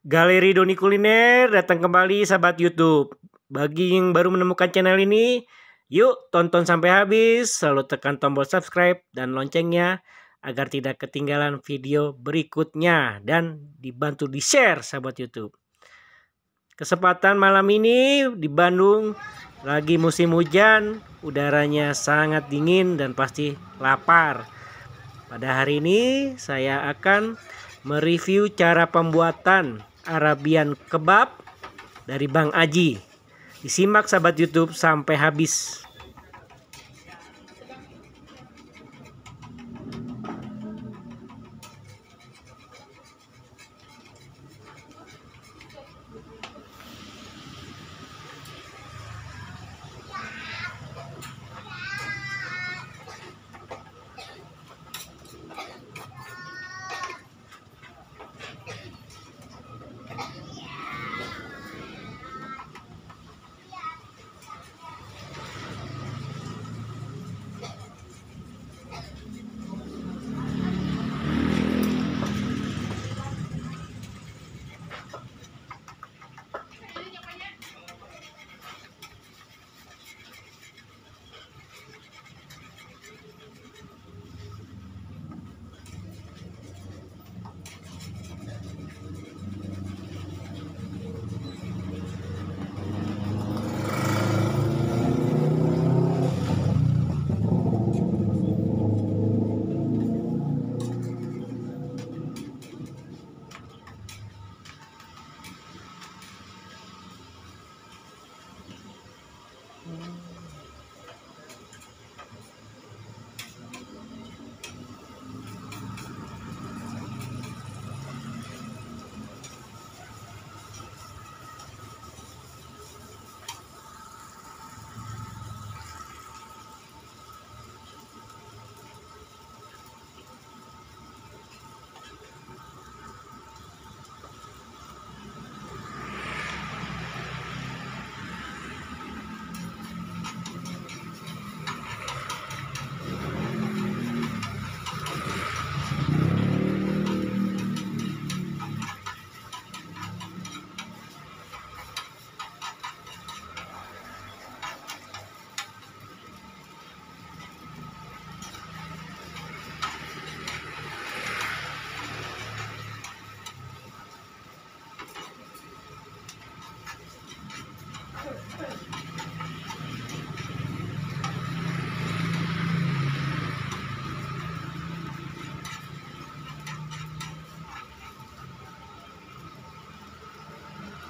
Galeri Doni Kuliner datang kembali sahabat YouTube. Bagi yang baru menemukan channel ini, yuk tonton sampai habis, selalu tekan tombol subscribe dan loncengnya agar tidak ketinggalan video berikutnya dan dibantu di-share sahabat YouTube. Kesempatan malam ini di Bandung lagi musim hujan, udaranya sangat dingin dan pasti lapar. Pada hari ini saya akan mereview cara pembuatan Arabian Kebab dari Bang Aji. Disimak sahabat YouTube sampai habis.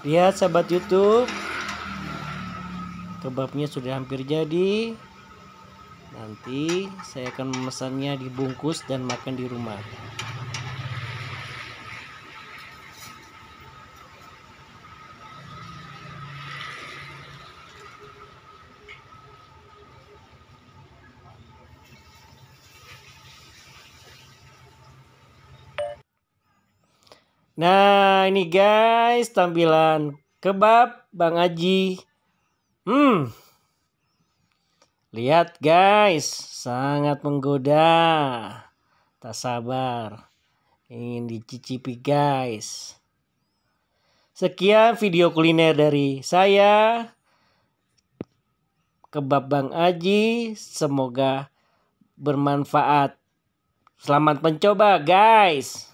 Lihat sahabat YouTube. Kebabnya sudah hampir jadi. Nanti saya akan memesannya dibungkus dan makan di rumah. Nah ini guys tampilan kebab Bang Aji. Hmm. Lihat guys sangat menggoda. Tak sabar ingin dicicipi guys. Sekian video kuliner dari saya. Kebab Bang Aji semoga bermanfaat. Selamat mencoba guys.